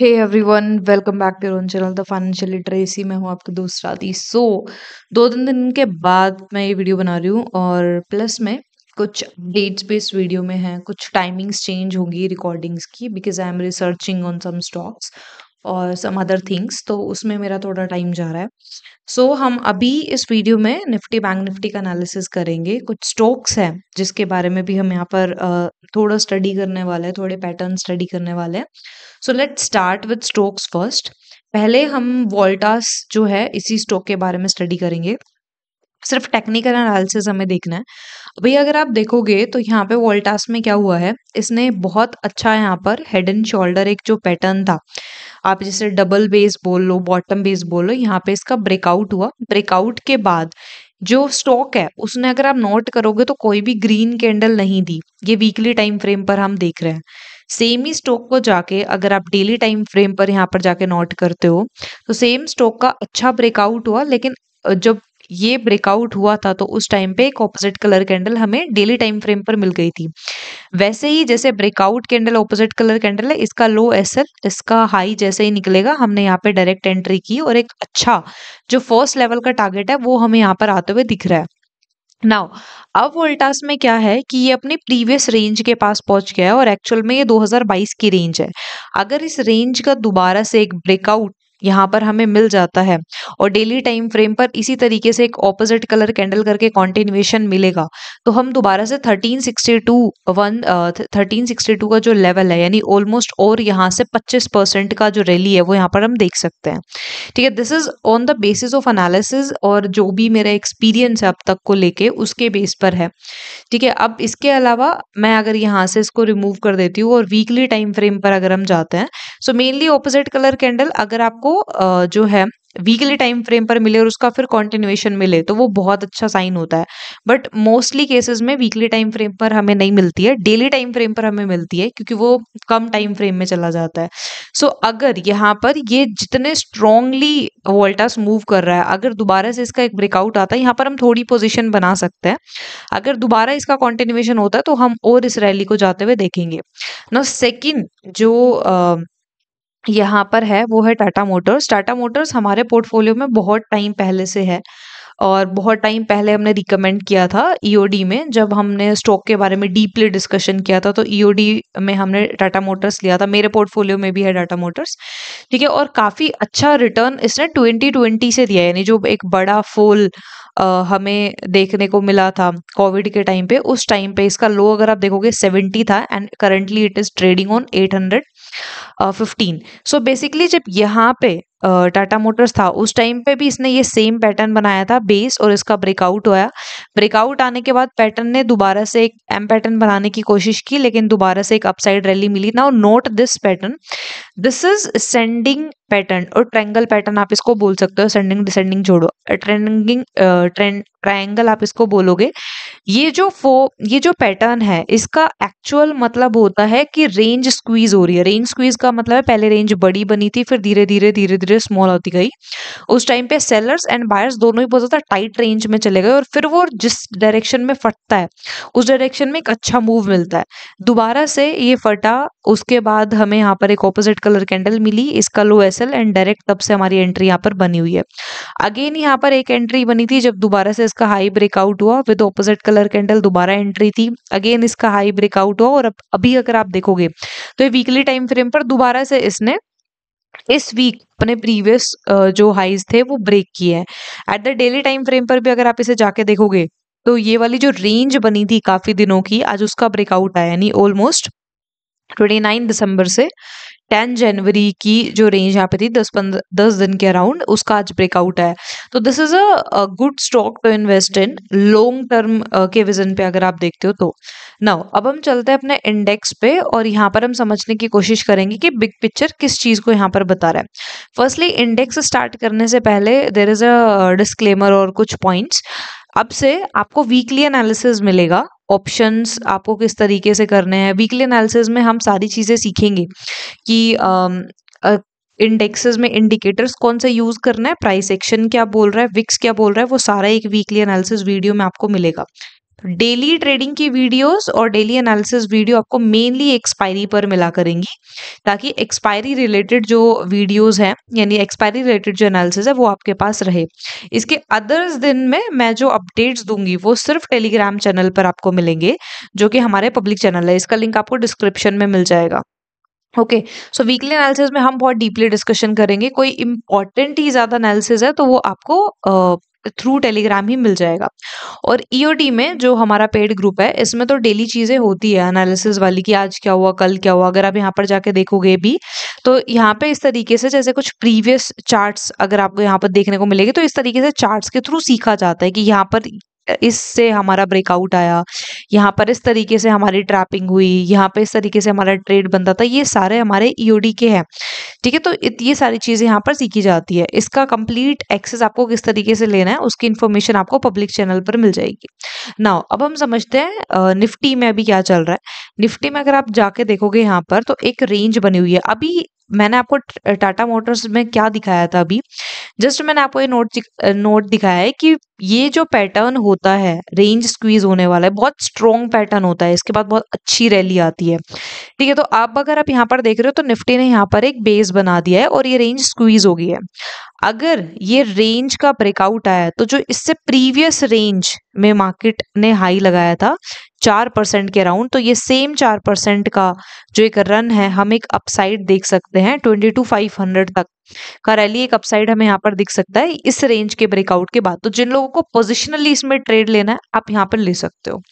hey everyone welcome back to Ron channel the financial literacy मैं हूँ आपका दोस्त राधी सो दो तीन दिन के बाद मैं ये वीडियो बना रही हूँ और प्लस में कुछ डेट्स पे इस वीडियो में है कुछ टाइमिंग्स चेंज होंगी रिकॉर्डिंग्स की because I am researching on some stocks और सम अदर थिंग्स तो उसमें मेरा थोड़ा टाइम जा रहा है सो so, हम अभी इस वीडियो में निफ्टी बैंक निफ्टी का एनालिसिस करेंगे कुछ स्टॉक्स हैं जिसके बारे में भी हम यहाँ पर थोड़ा स्टडी करने वाले हैं थोड़े पैटर्न स्टडी करने वाले हैं so let start with stocks first पहले हम वोल्टास जो है इसी स्टॉक के बारे में स्टडी करेंगे सिर्फ टेक्निकल एनालिसिस हमें देखना है भाई अगर आप देखोगे तो यहाँ पे वोल्टास में क्या हुआ है इसने बहुत अच्छा यहाँ पर हेड एंड शोल्डर एक जो पैटर्न था आप जैसे डबल बेस बोल लो बॉटम बेस बोल लो यहाँ पे इसका ब्रेकआउट हुआ ब्रेकआउट के बाद जो स्टॉक है उसने अगर आप नोट करोगे तो कोई भी ग्रीन कैंडल नहीं दी ये वीकली टाइम फ्रेम पर हम देख रहे हैं सेम ही स्टॉक को जाके अगर आप डेली टाइम फ्रेम पर यहाँ पर जाके नोट करते हो तो सेम स्टॉक का अच्छा ब्रेकआउट हुआ लेकिन जब ये ब्रेकआउट हुआ था तो उस टाइम पे एक ऑपोजिट कलर कैंडल हमें डेली टाइम फ्रेम पर मिल गई थी वैसे ही जैसे breakout candle opposite colour candle है इसका लो एसएल इसका हाई जैसे ही निकलेगा हमने यहाँ पे डायरेक्ट एंट्री की और एक अच्छा जो फर्स्ट लेवल का टारगेट है वो हमें यहाँ पर आते हुए दिख रहा है नाउ अब वोल्टास में क्या है कि ये अपने प्रीवियस रेंज के पास पहुंच गया है और एक्चुअल में ये 2022 की रेंज है अगर इस रेंज का दोबारा से एक ब्रेकआउट यहाँ पर हमें मिल जाता है और डेली टाइम फ्रेम पर इसी तरीके से एक ऑपोजिट कलर कैंडल करके कॉन्टिन्यूएशन मिलेगा तो हम दोबारा से 1362 वन थर्टीन का जो लेवल है यानी ऑलमोस्ट और यहाँ से 25 परसेंट का जो रैली है वो यहाँ पर हम देख सकते हैं ठीक है this is on the basis of analysis और जो भी मेरा एक्सपीरियंस है अब तक को लेके उसके बेस पर है ठीक है अब इसके अलावा मैं अगर यहाँ से इसको रिमूव कर देती हूँ और वीकली टाइम फ्रेम पर अगर हम जाते हैं so mainly opposite colour candle अगर आपको को जो है वीकली टाइम फ्रेम पर मिले और उसका फिर कॉन्टिन्यूएशन मिले तो वो बहुत अच्छा साइन होता है बट मोस्टली केसेस में वीकली टाइम फ्रेम पर हमें नहीं मिलती है डेली टाइम फ्रेम पर हमें मिलती है क्योंकि वो कम टाइम फ्रेम में चला जाता है सो so, अगर यहाँ पर ये जितने स्ट्रांगली वोल्टास मूव कर रहा है अगर दोबारा से इसका एक ब्रेकआउट आता है यहाँ पर हम थोड़ी पोजिशन बना सकते हैं अगर दोबारा इसका कॉन्टिन्यूएशन होता है तो हम और इस रैली को जाते हुए देखेंगे न सेकेंड जो uh, यहाँ पर है वो है टाटा मोटर्स टाटा मोटर्स हमारे पोर्टफोलियो में बहुत टाइम पहले से है और बहुत टाइम पहले हमने रिकमेंड किया था ईओडी e में जब हमने स्टॉक के बारे में डीपली डिस्कशन किया था तो ईओडी e में हमने टाटा मोटर्स लिया था मेरे पोर्टफोलियो में भी है टाटा मोटर्स ठीक है और काफ़ी अच्छा रिटर्न इसने ट्वेंटी ट्वेंटी से दिया यानी जो एक बड़ा फुल हमें देखने को मिला था कोविड के टाइम पे उस टाइम पे इसका लो अगर आप देखोगे सेवेंटी था and currently it is trading on eight hundred fifteen so basically जब यहाँ पे टाटा uh, मोटर्स था उस टाइम पे भी इसने ये सेम पैटर्न बनाया था बेस और इसका ब्रेकआउट होया ब्रेकआउट आने के बाद पैटर्न ने दोबारा से एक एम पैटर्न बनाने की कोशिश की लेकिन दोबारा से एक अपसाइड रैली मिली now note this pattern this is sending pattern और ट्रैंगल पैटर्न आप इसको बोल सकते हो सेंडिंग डिसेंडिंग जोड़ो ट्रेंडिंग ट्रेंड ट्राइंगल आप इसको बोलोगे ये जो फो ये जो पैटर्न है इसका एक्चुअल मतलब होता है कि रेंज स्क्वीज हो रही है रेंज स्क्वीज का मतलब है पहले रेंज बड़ी बनी थी फिर धीरे धीरे धीरे धीरे स्मॉल होती गई उस टाइम पे सेलर्स एंड बायर्स दोनों ही बहुत ज़्यादा टाइट रेंज में चले गए और फिर वो जिस डायरेक्शन में फटता है उस डायरेक्शन में एक अच्छा मूव मिलता है दोबारा से ये फटा उसके बाद हमें यहाँ पर एक ऑपोजिट कलर कैंडल मिली इसका लो एस एंड डायरेक्ट तब से हमारी एंट्री यहाँ पर बनी हुई है अगेन यहाँ पर एक एंट्री बनी थी जब दोबारा से इसका हाई ब्रेकआउट हुआ with opposite colour colour candle दोबारा एंट्री थी अगेन इसका हाई ब्रेकआउट हुआ और अभी अगर आप देखोगे तो ये वीकली टाइम फ्रेम पर दोबारा से इसने इस वीक अपने प्रीवियस जो हाइज थे वो ब्रेक किए हैं at the daily time frame पर भी अगर आप इसे जाके देखोगे तो ये वाली जो रेंज बनी थी काफी दिनों की आज उसका ब्रेकआउट आया यानी ऑलमोस्ट 29 दिसंबर से टेन जनवरी की जो रेंज यहाँ पे थी दस पंद्रह दस दिन के अराउंड उसका आज ब्रेकआउट है तो this is a good stock to invest in long term के विजन पे अगर आप देखते हो तो नाउ अब हम चलते हैं अपने इंडेक्स पे और यहाँ पर हम समझने की कोशिश करेंगे कि बिग पिक्चर किस चीज को यहाँ पर बता रहा है फर्स्टली इंडेक्स स्टार्ट करने से पहले देर इज अ डिस्क्लेमर और कुछ पॉइंट्स अब से आपको वीकली एनालिसिस मिलेगा ऑप्शंस आपको किस तरीके से करने हैं वीकली एनालिसिस में हम सारी चीज़ें सीखेंगे कि इंडेक्सेस में इंडिकेटर्स कौन से यूज़ करना है प्राइस एक्शन क्या बोल रहा है विक्स क्या बोल रहा है वो सारा एक वीकली एनालिसिस वीडियो में आपको मिलेगा तो डेली ट्रेडिंग की वीडियोस और डेली एनालिसिस वीडियो आपको मेनली एक्सपायरी पर मिला करेंगी ताकि एक्सपायरी रिलेटेड जो वीडियोस हैं यानी एक्सपायरी रिलेटेड जो एनालिसिस है वो आपके पास रहे इसके अदर्स दिन में मैं जो अपडेट्स दूंगी वो सिर्फ टेलीग्राम चैनल पर आपको मिलेंगे जो कि हमारे पब्लिक चैनल है इसका लिंक आपको डिस्क्रिप्शन में मिल जाएगा ओके सो वीकली एनालिसिस में हम बहुत डीपली डिस्कशन करेंगे कोई इंपॉर्टेंट ही ज़्यादा एनालिसिस है तो वो आपको थ्रू टेलीग्राम ही मिल जाएगा और ईओटी e में जो हमारा पेड ग्रुप है इसमें तो डेली चीज़ें होती है एनालिसिस वाली कि आज क्या हुआ कल क्या हुआ अगर आप यहाँ पर जाके देखोगे भी तो यहाँ पे इस तरीके से जैसे कुछ प्रीवियस चार्ट्स अगर आपको यहाँ पर देखने को मिलेगी तो इस तरीके से चार्ट्स के थ्रू सीखा जाता है कि यहाँ पर इससे हमारा ब्रेकआउट आया यहाँ पर इस तरीके से हमारी ट्रैपिंग हुई यहाँ पर इस तरीके से हमारा ट्रेड बनता था ये सारे हमारे ईओडी e के हैं ठीक है तो ये सारी चीज़ें यहाँ पर सीखी जाती है इसका कंप्लीट एक्सेस आपको किस तरीके से लेना है उसकी इन्फॉर्मेशन आपको पब्लिक चैनल पर मिल जाएगी नाउ अब हम समझते हैं निफ्टी में अभी क्या चल रहा है निफ्टी में अगर आप जाके देखोगे यहाँ पर तो एक रेंज बनी हुई है अभी मैंने आपको टाटा मोटर्स में क्या दिखाया था अभी जस्ट मैंने आपको ये नोट नोट दिखाया है कि ये जो पैटर्न होता है रेंज स्क्वीज होने वाला है बहुत स्ट्रॉन्ग पैटर्न होता है इसके बाद बहुत अच्छी रैली आती है ठीक है तो आप अगर आप यहाँ पर देख रहे हो तो निफ्टी ने यहाँ पर एक बेस बना दिया है और ये रेंज स्क्वीज हो गई है अगर ये रेंज का ब्रेकआउट आया तो जो इससे प्रीवियस रेंज में मार्केट ने हाई लगाया था चार परसेंट के अराउंड तो ये सेम चार परसेंट का जो एक रन है हम एक अपसाइड देख सकते हैं ट्वेंटी टू फाइव हंड्रेड तक करैली एक अपसाइड हमें यहाँ पर दिख सकता है इस रेंज के ब्रेकआउट के बाद तो जिन लोगों को पोजिशनली इसमें ट्रेड लेना है आप यहाँ पर ले सकते हो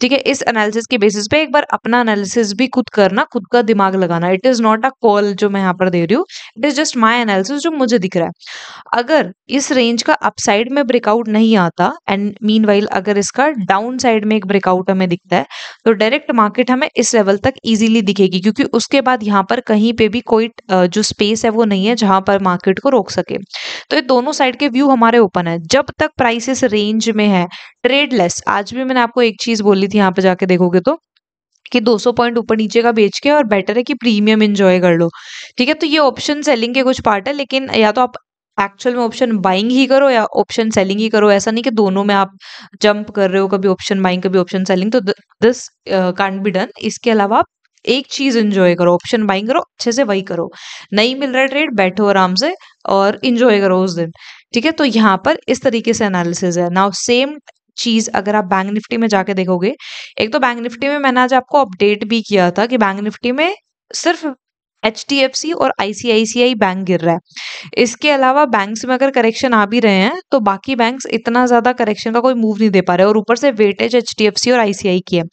ठीक है इस एनालिसिस के बेसिस पे एक बार अपना एनालिसिस भी खुद करना खुद का दिमाग लगाना it is not a call जो मैं यहाँ पर दे रही हूँ it is just my analysis जो मुझे दिख रहा है अगर इस रेंज का अपसाइड में ब्रेकआउट नहीं आता एंड मीन अगर इसका डाउन साइड में एक ब्रेकआउट हमें दिखता है तो डायरेक्ट मार्केट हमें इस लेवल तक ईजिली दिखेगी क्योंकि उसके बाद यहाँ पर कहीं पे भी कोई जो स्पेस है वो नहीं है जहां पर मार्केट को रोक सके तो ये दोनों साइड के व्यू हमारे ओपन है जब तक प्राइस इस रेंज में है ट्रेडलेस आज भी मैंने आपको एक चीज बोली थी यहाँ पे जाके देखोगे तो कि 200 पॉइंट ऊपर नीचे का बेच के और बेटर है कि प्रीमियम इंजॉय कर लो ठीक है तो ये ऑप्शन सेलिंग के कुछ पार्ट है लेकिन या तो आप एक्चुअल में ऑप्शन बाइंग ही करो या ऑप्शन सेलिंग ही करो ऐसा नहीं कि दोनों में आप जंप कर रहे हो कभी ऑप्शन बाइंग कभी ऑप्शन सेलिंग तो दिस कांट बी डन इसके अलावा आप एक चीज एंजॉय करो ऑप्शन बाइंग करो अच्छे से वही करो नहीं मिल रहा ट्रेड बैठो आराम से और इंजॉय करो उस दिन ठीक है तो यहाँ पर इस तरीके से एनालिसिस है नाउ सेम चीज अगर आप बैंक निफ्टी में जाके देखोगे एक तो बैंक निफ्टी में मैंने आज आपको अपडेट भी किया था कि बैंक निफ्टी में सिर्फ एच डी एफ सी और आईसीआईसीआई बैंक गिर रहा है इसके अलावा बैंक्स में अगर करेक्शन आ भी रहे हैं तो बाकी बैंक्स इतना ज़्यादा करेक्शन का कोई मूव नहीं दे पा रहे और ऊपर से weightage H D F C और आईसीआई की है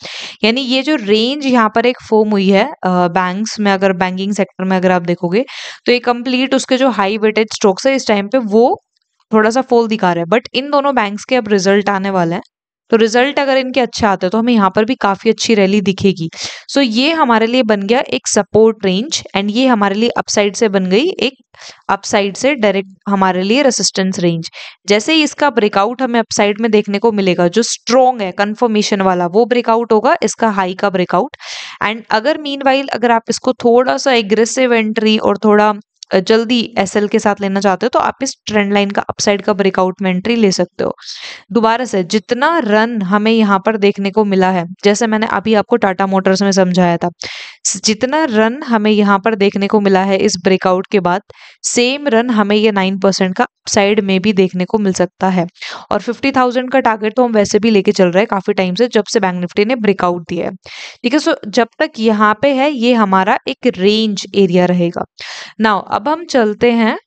यानी ये जो रेंज यहाँ पर एक फॉर्म हुई है बैंक्स में अगर बैंकिंग सेक्टर में अगर आप देखोगे तो ये कंप्लीट उसके जो हाई वेटेज स्टॉक्स है इस टाइम पे वो थोड़ा सा फोल दिखा रहा है बट इन दोनों बैंक्स के अब रिजल्ट आने वाले हैं तो रिजल्ट अगर इनके अच्छे आते हैं तो हमें यहाँ पर भी काफी अच्छी रैली दिखेगी सो so, ये हमारे लिए बन गया एक सपोर्ट रेंज एंड ये हमारे लिए अपसाइड से बन गई एक अपसाइड से डायरेक्ट हमारे लिए रेसिस्टेंस रेंज जैसे ही इसका ब्रेकआउट हमें अपसाइड में देखने को मिलेगा जो स्ट्रॉन्ग है कंफर्मेशन वाला वो ब्रेकआउट होगा इसका हाई का ब्रेकआउट एंड अगर मीन अगर आप इसको थोड़ा सा एग्रेसिव एंट्री और थोड़ा जल्दी एसएल के साथ लेना चाहते हो तो आप इस ट्रेंड लाइन का अपसाइड का ब्रेकआउट में एंट्री ले सकते हो दोबारा से जितना रन हमें यहाँ पर देखने को मिला है जैसे मैंने अभी आपको टाटा मोटर्स में समझाया था जितना रन हमें यहाँ पर देखने को मिला है इस ब्रेकआउट के बाद सेम रन हमें ये नाइन परसेंट का साइड में भी देखने को मिल सकता है और फिफ्टी थाउजेंड का टारगेट तो हम वैसे भी लेके चल रहे हैं काफी टाइम से जब से बैंक निफ्टी ने ब्रेकआउट दिया है ठीक है सो जब तक यहाँ पे है ये हमारा एक रेंज एरिया रहेगा नाउ अब हम चलते हैं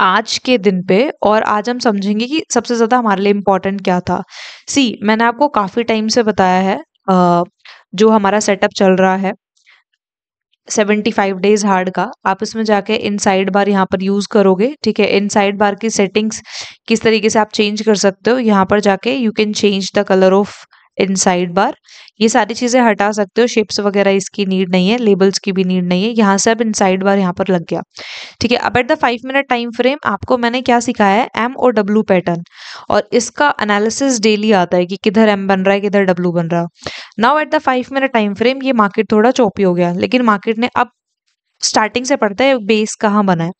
आज के दिन पे और आज हम समझेंगे कि सबसे ज़्यादा हमारे लिए इम्पोर्टेंट क्या था सी मैंने आपको काफ़ी टाइम से बताया है जो हमारा सेटअप चल रहा है सेवेंटी फाइव डेज हार्ड का आप इसमें जाके इन साइड बार यहाँ पर यूज़ करोगे ठीक है इन साइड बार की सेटिंग्स किस तरीके से आप चेंज कर सकते हो यहाँ पर जाके you can change the colour of inside bar ये सारी चीज़ें हटा सकते हो शेप्स वगैरह इसकी नीड नहीं है लेबल्स की भी नीड नहीं है यहाँ से अब इन साइड बार यहाँ पर लग गया ठीक है अब at the five minute time frame आपको मैंने क्या सिखाया है एम और डब्ल्यू पैटर्न और इसका एनालिसिस डेली आता है कि किधर एम बन रहा है किधर डब्ल्यू बन रहा है now at the five minute time frame ये मार्केट थोड़ा चौपी हो गया लेकिन मार्केट ने अब स्टार्टिंग से पढ़ते हैं बेस कहाँ बना है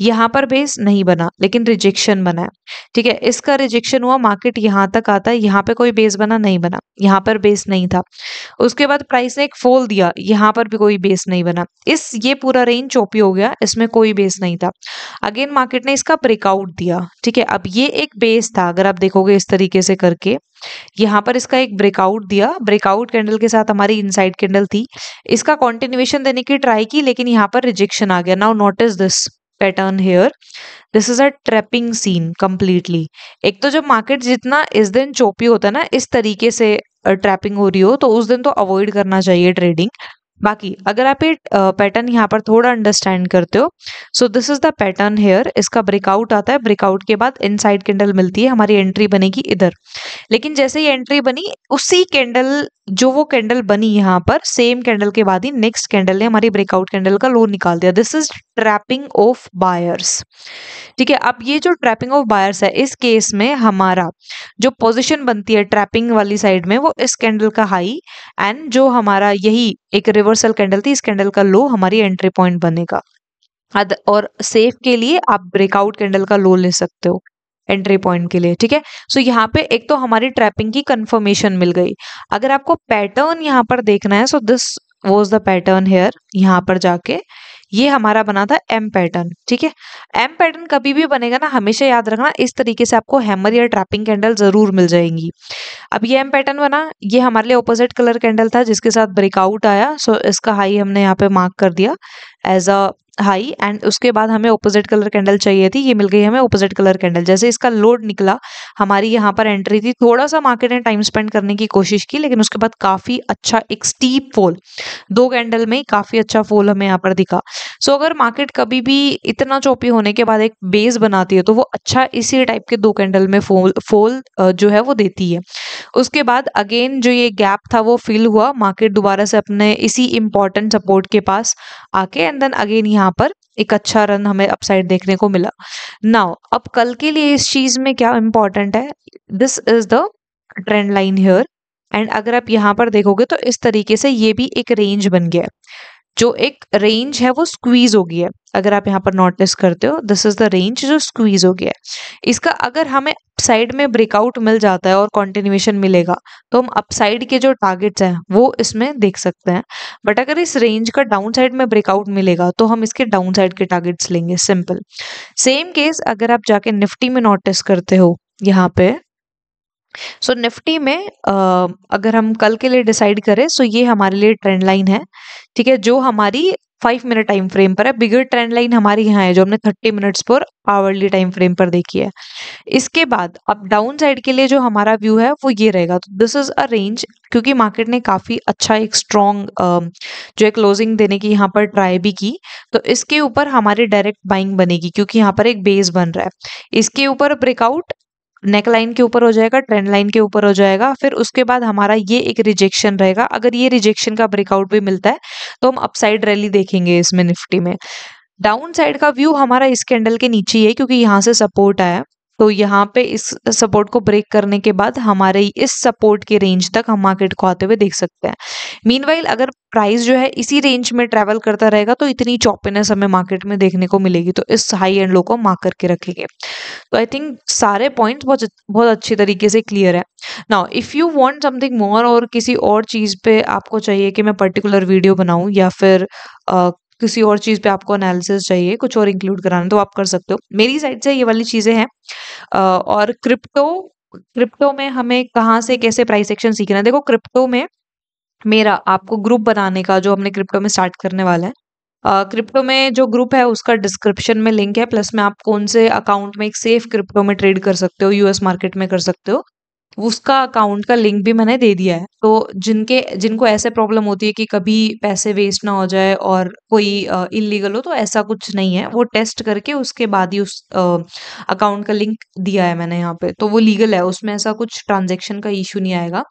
यहाँ पर बेस नहीं बना लेकिन रिजेक्शन बना है ठीक है इसका रिजेक्शन हुआ मार्केट यहाँ तक आता है यहाँ पे कोई बेस बना नहीं बना यहाँ पर बेस नहीं था उसके बाद प्राइस ने एक फोल दिया यहाँ पर भी कोई बेस नहीं बना इस ये पूरा रेंज चौपी हो गया इसमें कोई बेस नहीं था अगेन मार्केट ने इसका ब्रेकआउट दिया ठीक है अब ये एक बेस था अगर आप देखोगे इस तरीके से करके यहाँ पर इसका एक ब्रेकआउट दिया ब्रेकआउट कैंडल के साथ हमारी इनसाइड कैंडल थी इसका कॉन्टिन्यूएशन देने की ट्राई की लेकिन यहाँ पर रिजेक्शन आ गया now notice this pattern here this is a trapping scene completely एक तो जब मार्केट जितना इस दिन चोपी होता है ना इस तरीके से ट्रैपिंग हो रही हो तो उस दिन तो अवॉइड करना चाहिए ट्रेडिंग बाकी अगर आप ये पैटर्न यहाँ पर थोड़ा अंडरस्टैंड करते हो so this is the pattern here इसका ब्रेकआउट आता है ब्रेकआउट के बाद इनसाइड कैंडल मिलती है हमारी एंट्री बनेगी इधर लेकिन जैसे ही एंट्री बनी उसी कैंडल जो वो कैंडल बनी यहाँ पर सेम कैंडल के बाद ही नेक्स्ट कैंडल ने हमारी ब्रेकआउट कैंडल का लो निकाल दिया this is trapping of buyers ठीक है अब ये जो ट्रैपिंग ऑफ बायर्स है इस केस में हमारा जो पोजीशन बनती है ट्रैपिंग वाली साइड में वो इस कैंडल का हाई एंड जो हमारा यही एक रिवर्सल कैंडल थी इस कैंडल का लो हमारी एंट्री पॉइंट बनेगा और सेफ के लिए आप ब्रेकआउट कैंडल का लो ले सकते हो एंट्री पॉइंट के लिए ठीक है सो यहाँ पे एक तो हमारी ट्रैपिंग की कंफर्मेशन मिल गई अगर आपको पैटर्न यहाँ पर देखना है so this was the pattern here यहाँ पर जाके ये हमारा बना था एम पैटर्न ठीक है एम पैटर्न कभी भी बनेगा ना हमेशा याद रखना इस तरीके से आपको हैमर या ट्रैपिंग कैंडल जरूर मिल जाएंगी अब ये एम पैटर्न बना ये हमारे लिए ऑपोजिट कलर कैंडल था जिसके साथ ब्रेकआउट आया सो इसका हाई हमने यहाँ पे मार्क कर दिया एज अ हाई एंड उसके बाद हमें ओपोजिट कलर कैंडल चाहिए थी ये मिल गई हमें ओपोजिट कलर कैंडल जैसे इसका लोड निकला हमारी यहाँ पर एंट्री थी थोड़ा सा मार्केट ने टाइम स्पेंड करने की कोशिश की लेकिन उसके बाद काफ़ी अच्छा एक स्टीप फोल दो कैंडल में काफ़ी अच्छा फोल हमें यहाँ पर दिखा सो अगर मार्केट कभी भी इतना चौपी होने के बाद एक बेस बनाती है तो वो अच्छा इसी टाइप के दो कैंडल में फोल फोल जो है वो देती है उसके बाद अगेन जो ये गैप था वो फिल हुआ मार्केट दोबारा से अपने इसी इम्पोर्टेंट सपोर्ट के पास आके एंड देन अगेन यहाँ पर एक अच्छा रन हमें अपसाइड देखने को मिला नाउ अब कल के लिए इस चीज में क्या इंपॉर्टेंट है this is the trend line here and अगर आप यहाँ पर देखोगे तो इस तरीके से ये भी एक रेंज बन गया है जो एक रेंज है वो स्क्वीज हो गई है अगर आप यहाँ पर नोटिस करते हो दिस इज द रेंज जो स्क्वीज हो गया है इसका अगर हमें अपसाइड में ब्रेकआउट मिल जाता है और कॉन्टिन्यूएशन मिलेगा तो हम अपसाइड के जो टारगेट्स हैं वो इसमें देख सकते हैं बट अगर इस रेंज का डाउन साइड में ब्रेकआउट मिलेगा तो हम इसके डाउन साइड के टारगेट्स लेंगे सिंपल सेम केस अगर आप जाके निफ्टी में नोटिस करते हो यहाँ पे सो so, निफ्टी में आ, अगर हम कल के लिए डिसाइड करें सो so ये हमारे लिए ट्रेंड लाइन है ठीक है जो हमारी फाइव मिनट टाइम फ्रेम पर है बिगर ट्रेंड लाइन हमारी यहाँ है जो हमने थर्टी मिनट्स पर आवरली टाइम फ्रेम पर देखी है इसके बाद अब डाउन साइड के लिए जो हमारा व्यू है वो ये रहेगा तो दिस इज अ रेंज क्योंकि मार्केट ने काफ़ी अच्छा एक स्ट्रॉन्ग जो है क्लोजिंग देने की यहाँ पर ट्राई भी की तो इसके ऊपर हमारी डायरेक्ट बाइंग बनेगी क्योंकि यहाँ पर एक बेस बन रहा है इसके ऊपर ब्रेकआउट नेक लाइन के ऊपर हो जाएगा ट्रेंड लाइन के ऊपर हो जाएगा फिर उसके बाद हमारा ये एक रिजेक्शन रहेगा अगर ये रिजेक्शन का ब्रेकआउट भी मिलता है तो हम अपसाइड रैली देखेंगे इसमें निफ्टी में डाउन साइड का व्यू हमारा इस कैंडल के नीचे ही है क्योंकि यहाँ से सपोर्ट आया तो यहाँ पे इस सपोर्ट को ब्रेक करने के बाद हमारे इस सपोर्ट के रेंज तक हम मार्केट को आते हुए देख सकते हैं मीन अगर प्राइस जो है इसी रेंज में ट्रेवल करता रहेगा तो इतनी चौपिनेस हमें मार्केट में देखने को मिलेगी तो इस हाई एंड लो को मार्क करके रखेंगे तो आई थिंक सारे पॉइंट्स बहुत बहुत अच्छे तरीके से क्लियर है now if you want something more और किसी और चीज़ पे आपको चाहिए कि मैं पर्टिकुलर वीडियो बनाऊँ या फिर किसी और चीज़ पे आपको एनालिसिस चाहिए कुछ और इंक्लूड कराना तो आप कर सकते हो मेरी साइड से ये वाली चीज़ें हैं और क्रिप्टो क्रिप्टो में हमें कहाँ से कैसे प्राइस एक्शन सीखना है देखो क्रिप्टो में मेरा आपको ग्रुप बनाने का जो हमने क्रिप्टो में स्टार्ट करने वाला है क्रिप्टो में जो ग्रुप है उसका डिस्क्रिप्शन में लिंक है प्लस में आप कौन से अकाउंट में एक सेफ क्रिप्टो में ट्रेड कर सकते हो यूएस मार्केट में कर सकते हो उसका अकाउंट का लिंक भी मैंने दे दिया है तो जिनके जिनको ऐसे प्रॉब्लम होती है कि कभी पैसे वेस्ट ना हो जाए और कोई इलीगल हो तो ऐसा कुछ नहीं है वो टेस्ट करके उसके बाद ही उस अकाउंट का लिंक दिया है मैंने यहाँ पे तो वो लीगल है उसमें ऐसा कुछ ट्रांजेक्शन का इशू नहीं आएगा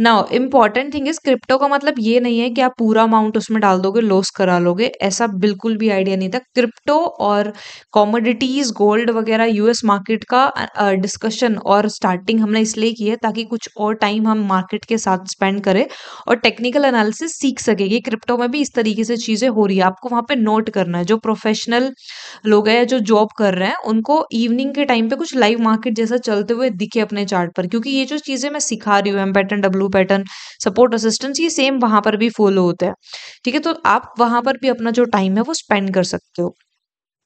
ना इम्पॉर्टेंट थिंग इज क्रिप्टो का मतलब ये नहीं है कि आप पूरा अमाउंट उसमें डाल दोगे लॉस करा लोगे ऐसा बिल्कुल भी आइडिया नहीं था क्रिप्टो और कॉमोडिटीज गोल्ड वगैरह यूएस मार्केट का डिस्कशन और स्टार्टिंग हमने इसलिए की है ताकि कुछ और टाइम हम मार्केट के साथ स्पेंड करें और टेक्निकल एनालिसिस सीख सके कि क्रिप्टो में भी इस तरीके से चीज़ें हो रही है आपको वहां पे नोट करना है जो प्रोफेशनल लोग हैं जो जॉब कर रहे हैं उनको इवनिंग के टाइम पे कुछ लाइव मार्केट जैसा चलते हुए दिखे अपने चार्ट पर क्योंकि ये जो चीज़ें मैं सिखा रही हूँ M pattern W pattern support assistance ये सेम वहां पर भी फॉलो होता है ठीक है तो आप वहां पर भी अपना जो टाइम है वो स्पेंड कर सकते हो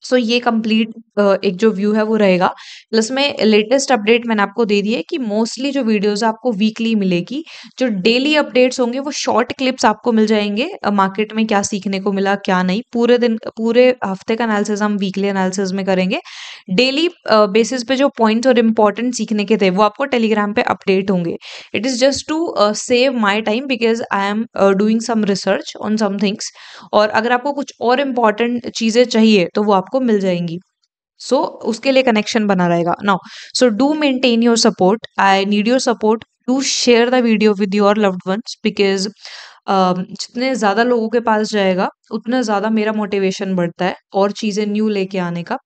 सो ये कंप्लीट uh, एक जो व्यू है वो रहेगा प्लस में लेटेस्ट अपडेट मैंने आपको दे दी है कि मोस्टली जो वीडियोस आपको वीकली मिलेगी जो डेली अपडेट्स होंगे वो शॉर्ट क्लिप्स आपको मिल जाएंगे मार्केट uh, में क्या सीखने को मिला क्या नहीं पूरे दिन पूरे हफ्ते का एनालिसिस हम वीकली एनालिसिस में करेंगे डेली बेसिस uh, पे जो पॉइंट्स और इम्पॉर्टेंट सीखने के थे वो आपको टेलीग्राम पे अपडेट होंगे it is just to save my time because I am doing some research on some things और अगर आपको कुछ और इम्पॉर्टेंट चीज़ें चाहिए तो वो आपको आपको मिल जाएंगी सो so, उसके लिए कनेक्शन बना रहेगा now so do maintain your support I need your support do share the video with your loved ones because जितने ज़्यादा लोगों के पास जाएगा उतना ज़्यादा मेरा मोटिवेशन बढ़ता है और चीज़ें न्यू लेके आने का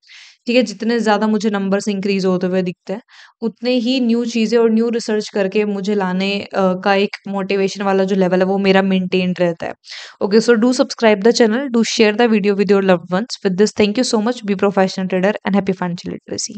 ठीक है जितने ज़्यादा मुझे नंबर्स इंक्रीज़ होते हुए दिखते हैं उतने ही न्यू चीज़ें और न्यू रिसर्च करके मुझे लाने का एक मोटिवेशन वाला जो लेवल है वो मेरा मेंटेन रहता है okay so do subscribe the channel do share the video with your loved ones with this thank you so much be professional trader and happy financial literacy